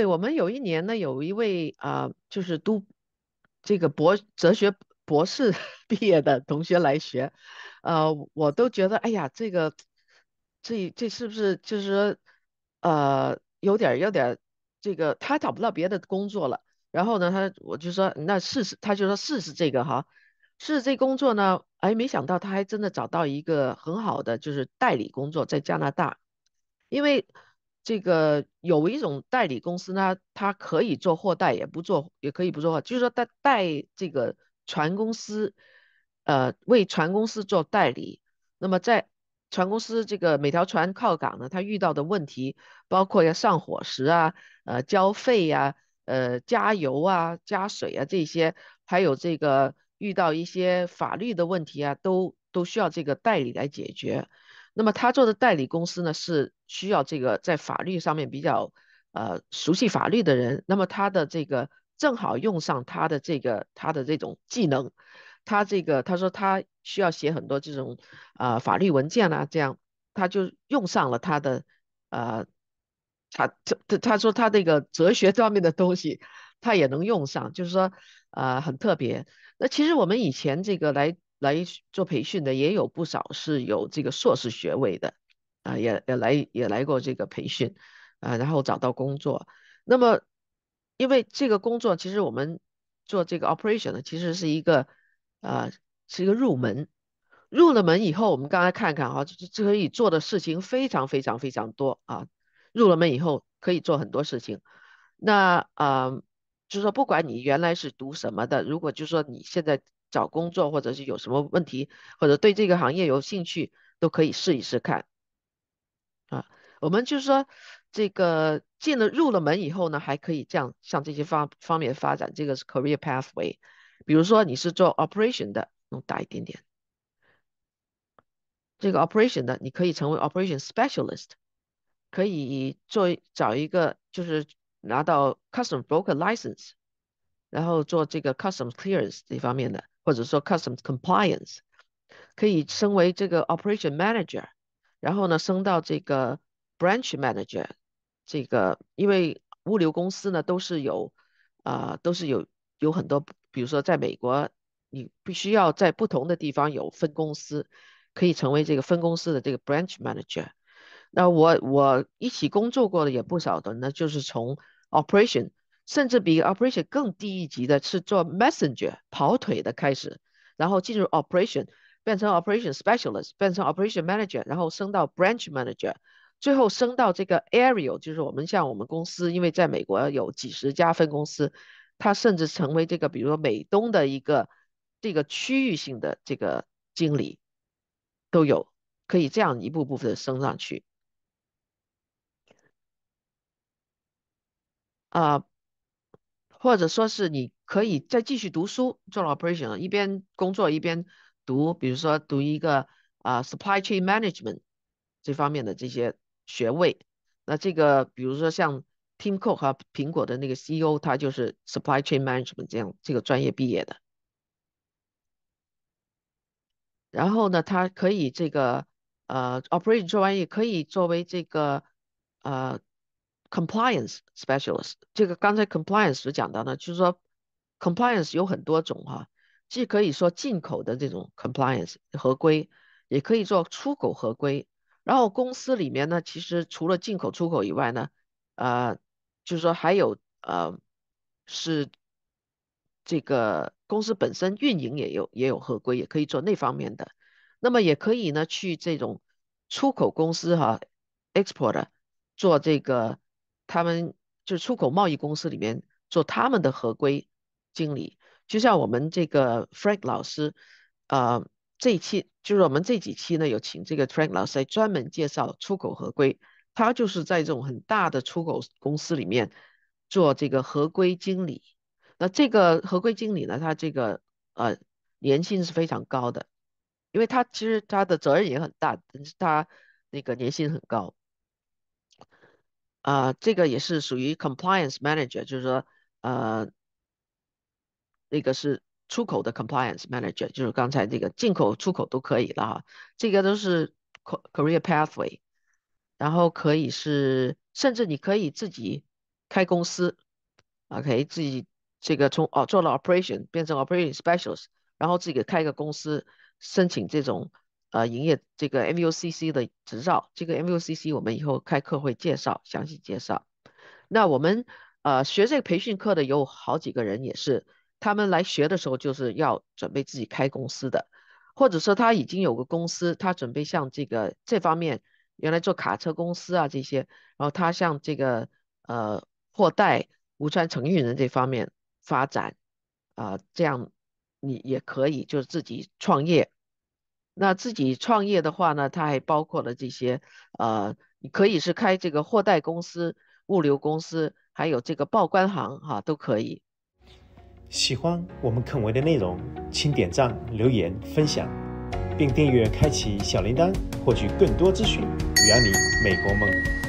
对我们有一年呢，有一位啊，就是读这个博哲学博士 毕业的同学来学，呃，我都觉得哎呀，这个这这是不是就是呃有点有点这个他找不到别的工作了，然后呢，他我就说那试试，他就说试试这个哈，试试这工作呢，哎，没想到他还真的找到一个很好的就是代理工作在加拿大，因为。这个有一种代理公司呢，它可以做货代，也不做，也可以不做货。就是说代代这个船公司，呃，为船公司做代理。那么在船公司这个每条船靠港呢，它遇到的问题，包括要上伙食啊、呃交费呀、呃加油啊、加水啊这些，还有这个遇到一些法律的问题啊，都都需要这个代理来解决。那么他做的代理公司呢，是需要这个在法律上面比较，呃，熟悉法律的人。那么他的这个正好用上他的这个他的这种技能，他这个他说他需要写很多这种啊法律文件啊，这样他就用上了他的呃，他他他说他这个哲学方面的东西，他也能用上，就是说啊很特别。那其实我们以前这个来。来做培训的也有不少是有这个硕士学位的，啊，也也来也来过这个培训，啊，然后找到工作。那么，因为这个工作其实我们做这个 operation 呢，其实是一个啊，是一个入门。入了门以后，我们刚才看看啊，这可以做的事情非常非常非常多啊。入了门以后可以做很多事情。那啊，就是说不管你原来是读什么的，如果就说你现在。找工作，或者是有什么问题，或者对这个行业有兴趣，都可以试一试看。啊，我们就是说，这个进了入了门以后呢，还可以这样向这些方方面发展。这个是 career pathway。比如说你是做 operation 的，弄大一点点。这个 operation 的，你可以成为 operation specialist，可以做找一个，就是拿到 c u s t o m broker license，然后做这个 c u s t o m clearance 这方面的。或者说 custom s compliance 可以升为这个 operation manager，然后呢升到这个 branch manager。这个因为物流公司呢都是有啊都是有有很多，比如说在美国，你必须要在不同的地方有分公司，可以成为这个分公司的这个 branch manager。那我我一起工作过的也不少的，那就是从 operation。甚至比 operation 更低一级的是做 messenger 跑腿的开始，然后进入 operation 变成 operation specialist，变成 operation manager，然后升到 branch manager，最后升到这个 area，就是我们像我们公司，因为在美国有几十家分公司，它甚至成为这个，比如说美东的一个这个区域性的这个经理，都有可以这样一步步的升上去，啊。或者说是你可以再继续读书，做了 operation，一边工作一边读，比如说读一个啊 supply chain management 这方面的这些学位。那这个比如说像 Tim Cook 和苹果的那个 CEO，他就是 supply chain management 这样这个专业毕业的。然后呢，他可以这个呃 operation 玩意可以作为这个呃。compliance specialist 这个刚才 compliance 所讲到呢，就是说 compliance 有很多种哈，既可以说进口的这种 compliance 合规，也可以做出口合规。然后公司里面呢，其实除了进口出口以外呢，呃，就是说还有呃是这个公司本身运营也有也有合规，也可以做那方面的。那么也可以呢去这种出口公司哈 e x p o r t 做这个。他们就是出口贸易公司里面做他们的合规经理，就像我们这个 Frank 老师，呃，这一期就是我们这几期呢有请这个 Frank 老师来专门介绍出口合规。他就是在这种很大的出口公司里面做这个合规经理。那这个合规经理呢，他这个呃年薪是非常高的，因为他其实他的责任也很大，但是他那个年薪很高。啊，这个也是属于 compliance manager，就是说，呃，那个是出口的 compliance manager，就是刚才这个进口、出口都可以了哈。这个都是 career pathway，然后可以是，甚至你可以自己开公司，OK，自己这个从哦做了 operation 变成 operation specialist，然后自己开一个公司申请这种。呃，营业这个 MUCC 的执照，这个 MUCC 我们以后开课会介绍，详细介绍。那我们呃学这个培训课的有好几个人也是，他们来学的时候就是要准备自己开公司的，或者说他已经有个公司，他准备向这个这方面原来做卡车公司啊这些，然后他向这个呃货代、无船承运人这方面发展啊，这样你也可以就是自己创业。那自己创业的话呢，它还包括了这些，呃，你可以是开这个货代公司、物流公司，还有这个报关行，哈，都可以。喜欢我们肯维的内容，请点赞、留言、分享，并订阅、开启小铃铛，获取更多资讯，圆你美国梦。